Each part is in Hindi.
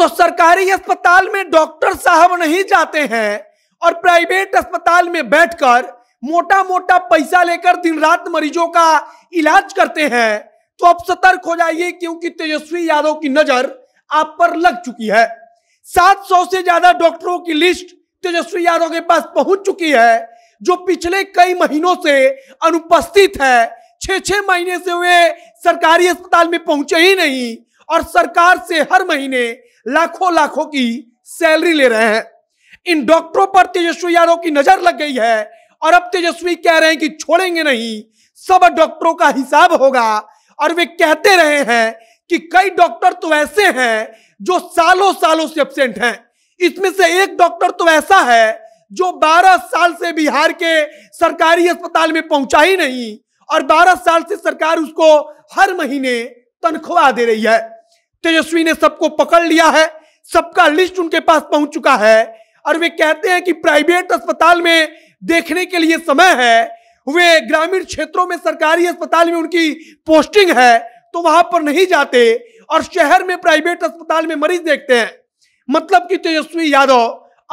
तो सरकारी अस्पताल में डॉक्टर साहब नहीं जाते हैं और प्राइवेट अस्पताल में बैठकर मोटा मोटा पैसा लेकर दिन रात मरीजों का इलाज करते हैं तो आप सतर्क हो जाइए क्योंकि तेजस्वी यादव की नजर आप पर लग चुकी है 700 से ज्यादा डॉक्टरों की लिस्ट तेजस्वी यादव के पास पहुंच चुकी है जो पिछले कई महीनों से अनुपस्थित है छह छह महीने से वे सरकारी अस्पताल में पहुंचे ही नहीं और सरकार से हर महीने लाखों लाखों की सैलरी ले रहे हैं इन डॉक्टरों पर तेजस्वी यादव की नजर लग गई है और अब तेजस्वी कह रहे हैं कि छोड़ेंगे नहीं सब डॉक्टरों का हिसाब होगा और वे कहते रहे हैं कि कई डॉक्टर तो ऐसे हैं जो सालों सालों से एबसेंट हैं इसमें से एक डॉक्टर तो ऐसा है जो 12 साल से बिहार के सरकारी अस्पताल में पहुंचा ही नहीं और 12 साल से सरकार उसको हर महीने तनख्वाह दे रही है तेजस्वी ने सबको पकड़ लिया है सबका लिस्ट उनके पास पहुंच चुका है और वे कहते हैं कि प्राइवेट अस्पताल में देखने के लिए समय है वे ग्रामीण क्षेत्रों में सरकारी अस्पताल में उनकी पोस्टिंग है तो वहां पर नहीं जाते और शहर में प्राइवेट अस्पताल में मरीज देखते हैं मतलब कि तेजस्वी यादव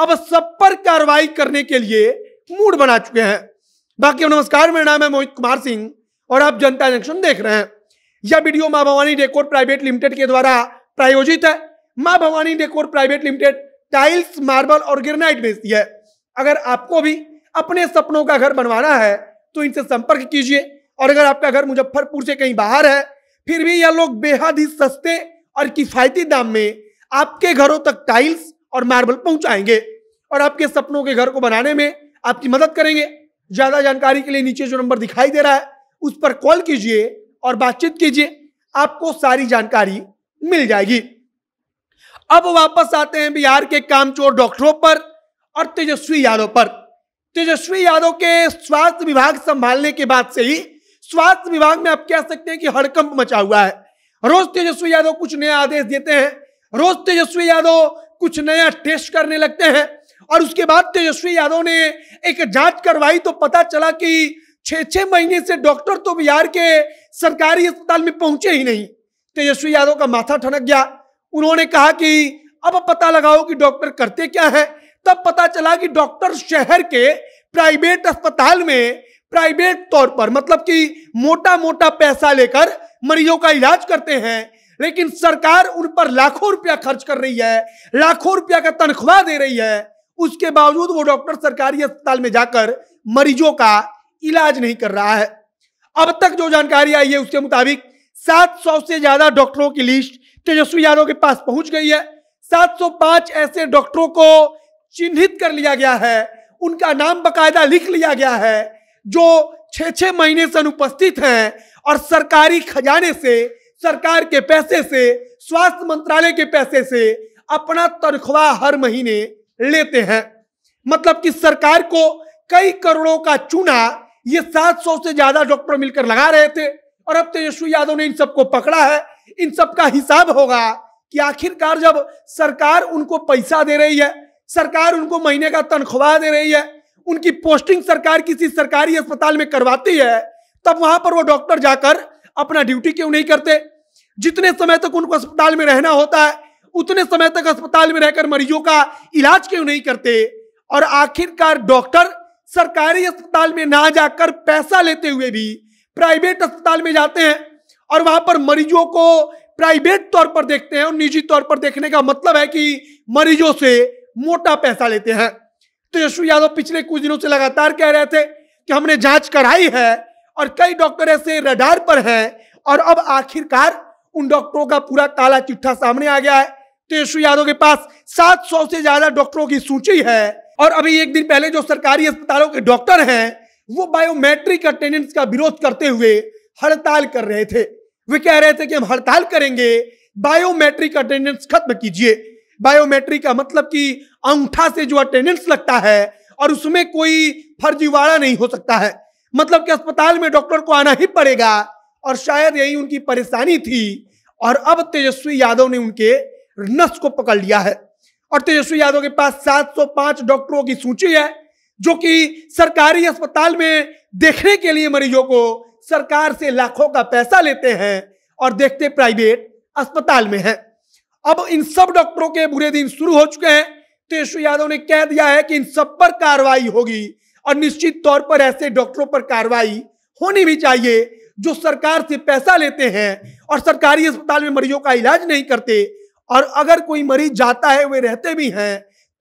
अब सब पर कार्रवाई करने के लिए मूड बना चुके हैं बाकी नमस्कार मेरा नाम है मोहित कुमार सिंह और आप जनता जंक्शन देख रहे हैं यह वीडियो माँ भवानी डेकोर प्राइवेट लिमिटेड के द्वारा प्रायोजित है Maa Bhavani decor private limited tiles marble और ग्रेनाइट बेचती है अगर आपको भी अपने सपनों का घर बनवाना है तो इनसे संपर्क कीजिए और अगर आपका घर मुजफ्फरपुर से कहीं बाहर है फिर भी यह लोग बेहद ही सस्ते और किफायती दाम में आपके घरों तक टाइल्स और मार्बल पहुंचाएंगे और आपके सपनों के घर को बनाने में आपकी मदद करेंगे ज्यादा जानकारी के लिए नीचे जो नंबर दिखाई दे रहा है उस पर कॉल कीजिए और बातचीत कीजिए आपको सारी जानकारी मिल जाएगी अब वापस आते हैं बिहार के कामचोर डॉक्टरों पर और तेजस्वी यादव पर तेजस्वी यादव के स्वास्थ्य विभाग संभालने के बाद से ही स्वास्थ्य विभाग में आप कह सकते हैं कि हड़कंप मचा हुआ है रोज तेजस्वी यादव कुछ नया आदेश देते हैं रोज तेजस्वी यादव कुछ नया टेस्ट करने लगते हैं और उसके बाद तेजस्वी यादव ने एक जांच करवाई तो पता चला कि छः छः महीने से डॉक्टर तो बिहार के सरकारी अस्पताल में पहुंचे ही नहीं तेजस्वी यादव का माथा ठनक गया उन्होंने कहा कि अब पता लगाओ कि डॉक्टर करते क्या है तब पता चला कि डॉक्टर शहर के प्राइवेट अस्पताल में प्राइवेट तौर पर मतलब कि मोटा मोटा पैसा लेकर मरीजों का इलाज करते हैं लेकिन सरकार उन पर लाखों रुपया खर्च कर रही है लाखों रुपया का तनख्वाह दे रही है उसके बावजूद वो डॉक्टर सरकारी अस्पताल में जाकर मरीजों का इलाज नहीं कर रहा है अब तक जो जानकारी आई है उसके मुताबिक 700 से ज्यादा डॉक्टरों की लिस्ट तेजस्वी यादव के पास पहुंच गई है 705 ऐसे डॉक्टरों को चिन्हित कर लिया गया है उनका नाम बकायदा लिख लिया गया है जो छ छः महीने से अनुपस्थित हैं और सरकारी खजाने से सरकार के पैसे से स्वास्थ्य मंत्रालय के पैसे से अपना तनख्वाह हर महीने लेते हैं मतलब कि सरकार को कई करोड़ों का चूना ये 700 से ज्यादा डॉक्टर मिलकर लगा रहे थे और अब तेजस्वी तो यादव ने इन सबको पकड़ा है इन सबका हिसाब होगा कि आखिरकार जब सरकार उनको पैसा दे रही है सरकार उनको महीने का तनख्वाह दे रही है उनकी पोस्टिंग सरकार किसी सरकारी अस्पताल में करवाती है तब वहां पर वो डॉक्टर जाकर अपना ड्यूटी क्यों नहीं करते जितने समय तक उनको अस्पताल में रहना होता है उतने समय तक अस्पताल में रहकर मरीजों का इलाज क्यों नहीं करते और आखिरकार डॉक्टर सरकारी अस्पताल में ना जाकर पैसा लेते हुए भी प्राइवेट अस्पताल में जाते हैं और वहां पर मरीजों को प्राइवेट तौर पर देखते हैं और निजी तौर पर देखने का मतलब है कि मरीजों से मोटा पैसा लेते हैं तो यादव पिछले कुछ दिनों से लगातार कह रहे थे कि हमने जांच कराई है और कई डॉक्टर ऐसे रडार पर हैं और अब आखिरकार उन डॉक्टरों का पूरा काला चिट्ठा सामने आ गया है तो यादव के पास 700 से ज्यादा डॉक्टरों की सूची है और अभी एक दिन पहले जो सरकारी अस्पतालों के डॉक्टर हैं वो बायोमेट्रिक अटेंडेंस का विरोध करते हुए हड़ताल कर रहे थे वे कह रहे थे कि हम हड़ताल करेंगे बायोमेट्रिक अटेंडेंस खत्म कीजिए बायोमेट्रिक का मतलब कि अंगूठा से जो अटेंडेंस लगता है और उसमें कोई फर्जीवाड़ा नहीं हो सकता है मतलब कि अस्पताल में डॉक्टर को आना ही पड़ेगा और शायद यही उनकी परेशानी थी और अब तेजस्वी यादव ने उनके नस को पकड़ लिया है और तेजस्वी तो यादव के पास 705 डॉक्टरों की सूची है जो कि सरकारी अस्पताल में देखने के लिए मरीजों को सरकार से लाखों का पैसा लेते हैं और देखते प्राइवेट अस्पताल में है अब इन सब डॉक्टरों के बुरे दिन शुरू हो चुके हैं तेजस्वी तो यादव ने कह दिया है कि इन सब पर कार्रवाई होगी और निश्चित तौर पर ऐसे डॉक्टरों पर कार्रवाई होनी भी चाहिए जो सरकार से पैसा लेते हैं और सरकारी अस्पताल में मरीजों का इलाज नहीं करते और अगर कोई मरीज जाता है वे रहते भी हैं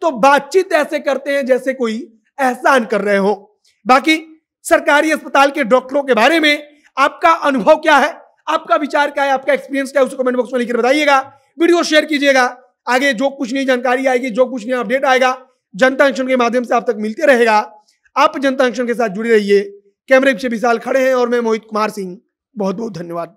तो बातचीत ऐसे करते हैं जैसे कोई एहसान कर रहे हो बाकी सरकारी अस्पताल के डॉक्टरों के बारे में आपका अनुभव क्या है आपका विचार क्या है आपका एक्सपीरियंस क्या है उसको कमेंट बॉक्स में लिखकर बताइएगा वीडियो शेयर कीजिएगा आगे जो कुछ नई जानकारी आएगी जो कुछ नया अपडेट आएगा जनता एक्शन के माध्यम से आप तक मिलते रहेगा आप जनता एक्शन के साथ जुड़े रहिए कैमरे पीछे विशाल खड़े हैं और मैं मोहित कुमार सिंह बहुत बहुत धन्यवाद